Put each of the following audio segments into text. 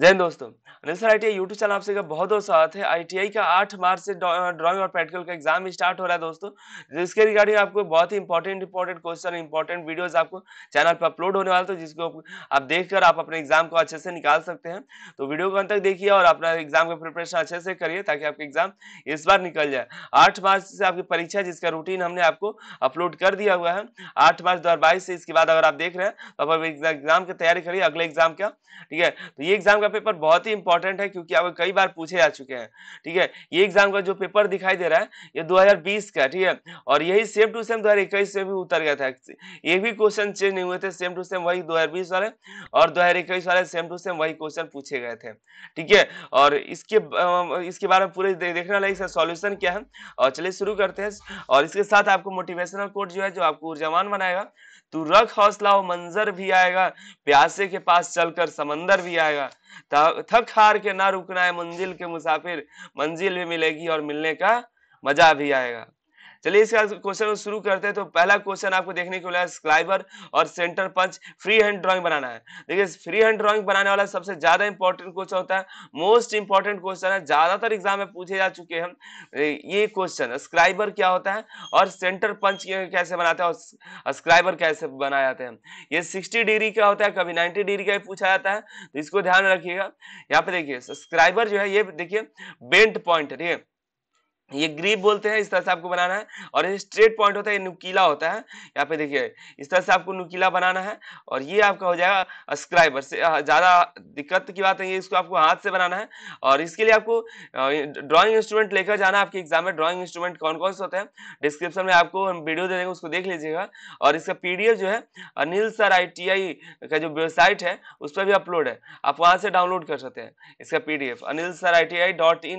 जय हिंद दोस्तों national I T YouTube channel आपसे का बहुत बहुत स्वागत है आईटीआई का 8 मार्च से ड्राइंग और प्रैक्टिकल का एग्जाम स्टार्ट हो रहा है दोस्तों जिसके रिगार्डिंग आपको बहुत ही important important question important videos आपको चैनल पर अपलोड होने वाले तो जिसको आप देखकर आप अपने एग्जाम को अच्छे से निकाल सकते हैं तो वीडियो को अंत तक देखिए और अपना एग्जाम का प्रिपरेशन अच्छे से करिए ताकि आपका एग्जाम इस बार निकल जाए आठ मार्च से आपकी परीक्षा जिसका रूटीन हमने आपको अपलोड कर दिया हुआ है आठ मार्च दो से इसके बाद अगर आप देख रहे हैं तो आप एग्जाम की तैयारी करिए अगले एग्जाम का ठीक है तो ये एग्जाम का पेपर बहुत ही इंपॉर्टेंट है क्योंकि अब कई बार पूछे जा चुके हैं ठीक है ये एग्जाम का जो पेपर दिखाई दे रहा है ये 2020 का ठीक है और यही सेम टू सेम 2021 से भी उतर गया था ये भी क्वेश्चन चेंज नहीं हुए थे सेम टू सेम वही 2020 वाले और 2021 वाले सेम टू सेम वही क्वेश्चन पूछे गए थे ठीक है और इसके इसके बारे में पूरे देखने वाला इसका सोल्यूशन क्या है और चलिए शुरू करते हैं और इसके साथ आपको मोटिवेशनल कोट जो है जो आपको ऊर्जावान बनाएगा तू रख हौसला वो मंजर भी आएगा प्यासे के पास चलकर समंदर भी आएगा थक हार के ना रुकना है मंजिल के मुसाफिर मंजिल भी मिलेगी और मिलने का मजा भी आएगा चलिए इसका क्वेश्चन शुरू करते हैं तो पहला क्वेश्चन आपको देखने को मिला है स्क्लाइबर और centre punch free hand drawing बनाना है देखिए फ्री हैंड ड्राइंग बनाने वाला सबसे ज्यादा इंपॉर्टेंट क्वेश्चन होता है मोस्ट इंपॉर्टेंट क्वेश्चन है ज्यादातर एग्जाम में पूछे जा चुके हैं ये क्वेश्चन स्क्राइबर क्या होता है और सेंटर पंच कैसे बनाते हैं और स्क्राइबर कैसे बनाए जाते हैं ये सिक्सटी डिग्री का होता है कभी नाइन्टी डिग्री का भी पूछा जाता है तो इसको ध्यान रखिएगा यहाँ पे देखिए स्क्राइबर जो है ये देखिए बेंट पॉइंट ठीक है ये ग्रीप बोलते हैं इस तरह से आपको बनाना है और ये स्ट्रेट पॉइंट होता है ये नुकीला होता है यहाँ पे देखिए इस तरह से आपको नुकीला बनाना है और ये आपका हो जाएगा स्क्राइबर से ज़्यादा दिक्कत की बात है ये इसको आपको हाथ से बनाना है और इसके लिए आपको ड्राइंग इंस्ट्रूमेंट लेकर जाना है आपके एग्जाम में ड्रॉइंग इंस्ट्रूमेंट कौन कौन से होते हैं डिस्क्रिप्शन में आपको हम वीडियो दे देंगे उसको देख लीजिएगा और इसका पी जो है अनिल सर आई का जो वेबसाइट है उस पर भी अपलोड है आप वहाँ से डाउनलोड कर सकते हैं इसका पी अनिल सर आई टी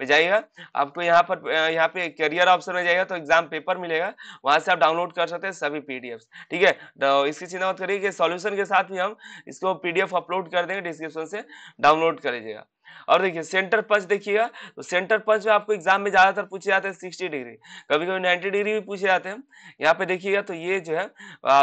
में जाइएगा आपको यहाँ पर यहाँ पे करियर ऑप्शन में जाएगा तो एग्जाम पेपर मिलेगा वहां से आप डाउनलोड कर सकते हैं सभी पीडीएफ ठीक है तो इसकी चिंता मत करिए कि सॉल्यूशन के साथ भी हम इसको पीडीएफ अपलोड कर देंगे डिस्क्रिप्शन से डाउनलोड कर लीजिएगा और देखिए सेंटर पंच देखिएगा तो सेंटर पंच में आपको एग्जाम में ज्यादातर पूछे जाते हैं सिक्सटी डिग्री कभी कभी नाइन्टी डिग्री भी पूछे जाते हैं यहाँ पे देखिएगा तो ये जो है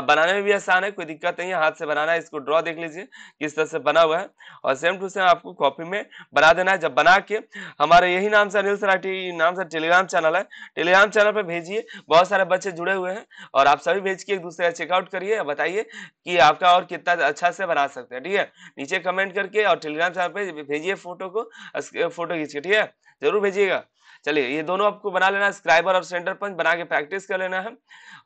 बनाने में भी आसान है कोई दिक्कत नहीं है हाथ से बनाना है इसको ड्रॉ देख लीजिए किस तरह से बना हुआ है और सेम टू सेम आपको कॉपी में बना देना है जब बना के हमारे यही नाम से अनिल सराठी नाम से टेलीग्राम चैनल है टेलीग्राम चैनल पर भेजिए बहुत सारे बच्चे जुड़े हुए हैं और आप सभी भेज के एक दूसरे का चेकआउट करिए बताइए कि आपका और कितना अच्छा से बना सकते हैं ठीक है नीचे कमेंट करके और टेलीग्राम चैनल पर भेजिए फोटो को फोटो खींच के ठीक है जरूर भेजिएगा चलिए ये दोनों आपको बना लेना है स्क्राइबर और सेंटर पंच बना के प्रैक्टिस कर लेना है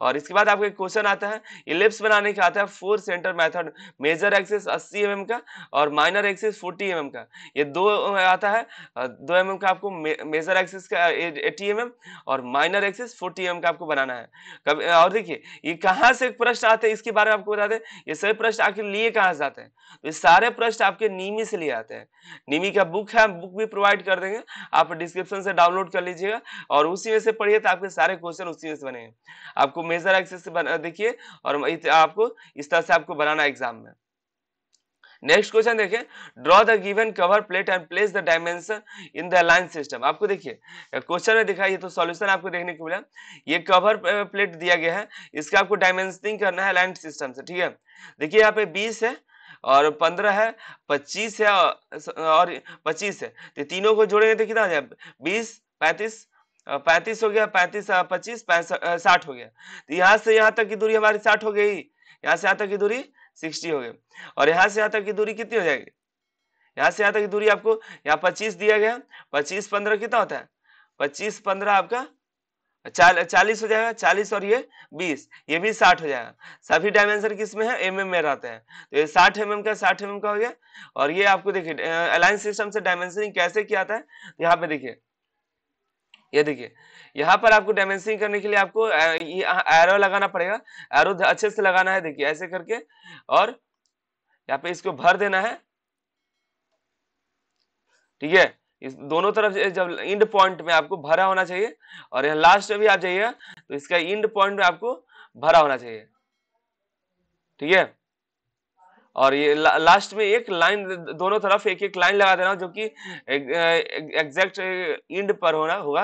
और इसके बाद आपको एक क्वेश्चन आता है इलिप्स बनाने का आता है four centre method major axis 80 M mm का और माइनर एक्सिस 40 एम mm का ये दो आता है दो एम mm का आपको मेजर एक्सिस का 80 एम mm और माइनर एक्सिस 40 एम mm का आपको बनाना है कब और देखिए ये कहाँ से प्रश्न आते हैं इसके बारे में आपको बता दें ये सभी प्रश्न आखिर लिए कहाँ से आते हैं तो ये सारे प्रश्न आपके नीमी से लिए आते हैं नीमी का बुक है बुक भी प्रोवाइड कर देंगे आप डिस्क्रिप्शन से डाउनलोड नोट कर लीजिएगा और उसी में से पढ़िए तो आपके सारे क्वेश्चन उसी में से बनेंगे आपको मेजर एक्सेस से देखिए और आपको इस तरह से आपको बनाना एग्जाम में नेक्स्ट क्वेश्चन देखिए draw the given cover plate and place the dimension in the line system आपको देखिए क्वेश्चन में दिखाई ये तो सॉल्यूशन आपको देखने को मिला ये कवर प्लेट दिया गया है इसका आपको डायमेंशनिंग करना है लाइन सिस्टम से ठीक है देखिए यहाँ पे 20 है और 15 है 25 है और 25 है तो तीनों को जोड़ेंगे तो कितना बीस पैंतीस पैंतीस हो गया पैंतीस पच्चीस साठ हो गया तो यहाँ से यहाँ तक की दूरी हमारी साठ हो गई यहाँ से यहाँ तक की दूरी सिक्सटी हो गई और यहाँ से यहाँ तक की दूरी कितनी हो जाएगी यहाँ से यहाँ तक की दूरी आपको यहाँ पच्चीस दिया गया पच्चीस पंद्रह कितना होता है पच्चीस पंद्रह आपका चालीस हो जाएगा चालीस और ये बीस ये भी साठ हो जाएगा सभी डायमेंशन किस में है एम mm में रहते हैं तो ये साठ एम mm का साठ एम mm का हो गया और ये आपको देखिए अलाइन सिस्टम से डायमेंशनिंग कैसे किया जाता है यहाँ पे देखिए ये देखिए यहाँ पर आपको डायमेंसिंग करने के लिए आपको एरो लगाना पड़ेगा एरो अच्छे से लगाना है देखिए ऐसे करके और यहाँ पे इसको भर देना है ठीक है इस दोनों तरफ जब इंड पॉइंट में आपको भरा होना चाहिए और यहाँ लास्ट में भी आप जाइएगा तो इसका इंड पॉइंट में आपको भरा होना चाहिए ठीक है और ये ला, लास्ट में एक लाइन दोनों तरफ एक एक लाइन लगा देना जो कि एग्जैक्ट इंड पर होना होगा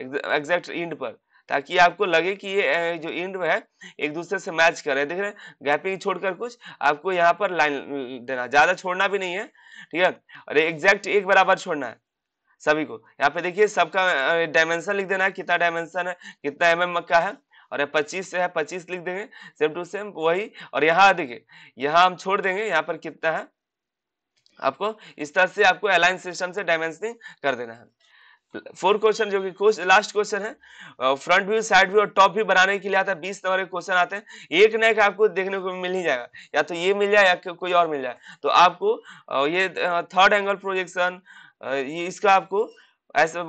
एग्जैक्ट इंड पर ताकि आपको लगे कि ये जो इंड है एक दूसरे से मैच कर रहे हैं देख रहे हैं गैपिंग छोड़कर कुछ आपको यहाँ पर लाइन देना ज़्यादा छोड़ना भी नहीं है ठीक है और एग्जैक्ट एक बराबर छोड़ना है सभी को यहाँ पे देखिए सबका डायमेंशन लिख देना है कितना डायमेंशन है कितना एम mm का है और यहाँ पच्चीस से है पच्चीस लिख देंगे सेम टू सेम वही और यहाँ देखिए यहाँ हम छोड़ देंगे यहाँ पर कितना है आपको इस तरह से आपको अलाइन सिस्टम से डायमेंशनिंग कर देना है फोर क्वेश्चन जो कि लास्ट क्वेश्चन है फ्रंट व्यू साइड व्यू और टॉप व्यू बनाने के लिए आता है बीस नंबर के क्वेश्चन आते हैं एक ना एक आपको देखने को मिल ही जाएगा या तो ये मिल जाए या कोई और मिल जाए तो आपको ये थर्ड एंगल प्रोजेक्शन ये इसका आपको ऐसे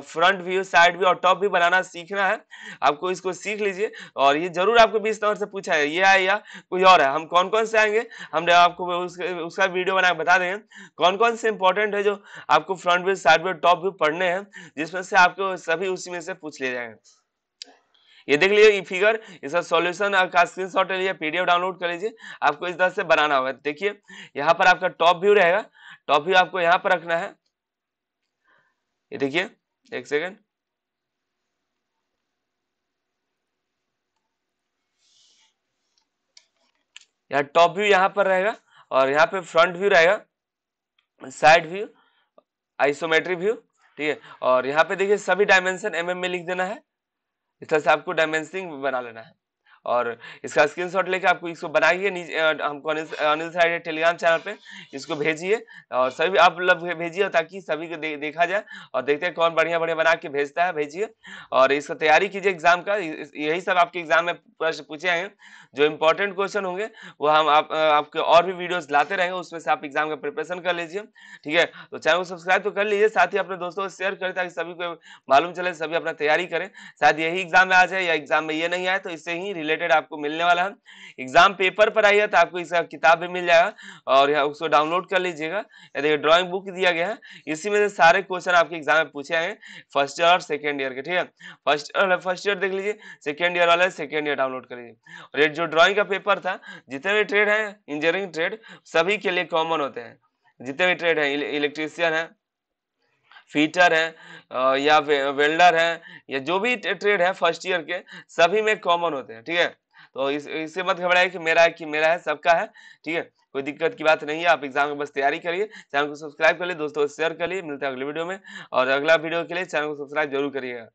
फ्रंट व्यू साइड व्यू और टॉप भी बनाना सीखना है आपको इसको सीख लीजिए और ये जरूर आपको बीस नंबर से पूछा है ये है या कोई और है हम कौन कौन से आएंगे हम आपको उसका, उसका वीडियो बना बता देंगे कौन कौन से इंपॉर्टेंट है जो आपको front view side view top view पढ़ने हैं जिसमें से आपको सभी उसी में से पूछ ले जाएंगे ये देख लीजिए फिगर इसका सॉल्यूशन का स्क्रीन शॉट ले लीजिए पीडीएफ डाउनलोड कर लीजिए आपको इस तरह से बनाना होगा देखिए यहाँ पर आपका टॉप व्यू रहेगा टॉप व्यू आपको यहाँ पर रखना है ये देखिए एक सेकेंड यहाँ टॉप व्यू यहाँ पर रहेगा और यहाँ पे फ्रंट व्यू रहेगा साइड व्यू आइसोमेट्रिक व्यू ठीक है और यहाँ पे देखिए सभी डायमेंशन एम में लिख देना है इस तरह से आपको डायमेंशनिंग बना लेना है और इसका स्क्रीनशॉट लेके आपको इसको बनाइए हमको अनिल साइड टेलीग्राम चैनल पे इसको भेजिए और सभी आप लोग भेजिए ताकि सभी को दे, देखा जाए और देखते हैं कौन बढ़िया बढ़िया बना के भेजता है भेजिए और इसका तैयारी कीजिए एग्जाम का यही सब आपके एग्जाम में प्रश्न पूछे हैं जो इंपॉर्टेंट क्वेश्चन होंगे वो हम आप, आपके और भी वीडियोज लाते रहेंगे उसमें से आप एग्जाम का प्रिपरेशन कर लीजिए ठीक है तो चैनल को सब्सक्राइब तो कर लीजिए साथ ही अपने दोस्तों को शेयर करें ताकि सभी को मालूम चले सभी अपना तैयारी करें शायद यही एग्जाम में आ जाए या एग्जाम में ये नहीं आए तो इससे ही रिलेटेड रिलेटेड आपको मिलने वाला है एग्जाम पेपर पर आइए तो आपको इसका किताब भी मिल जाएगा और यहाँ उसको डाउनलोड कर लीजिएगा देखिए ड्रॉइंग बुक दिया गया है इसी में से सारे क्वेश्चन आपके एग्जाम में पूछे आए फर्स्ट ईयर और सेकेंड ईयर के ठीक है फर्स्ट फर्स्ट ईयर देख लीजिए सेकेंड ईयर वाला सेकेंड ईयर डाउनलोड कर लीजिए और ये जो ड्रॉइंग का पेपर था जितने भी ट्रेड हैं इंजीनियरिंग ट्रेड सभी के लिए कॉमन होते हैं जितने भी ट्रेड हैं इलेक्ट्रीशियन है फीटर है या वेल्डर है या जो भी ट्रेड है फर्स्ट ईयर के सभी में कॉमन होते हैं ठीक है तो इस इससे मत घबराइए कि मेरा है कि मेरा है सबका है ठीक है कोई दिक्कत की बात नहीं है आप एग्जाम की बस तैयारी करिए चैनल को सब्सक्राइब कर लिए दोस्तों शेयर कर लिए मिलते हैं अगले वीडियो में और अगला वीडियो के लिए चैनल को सब्सक्राइब जरूर करिएगा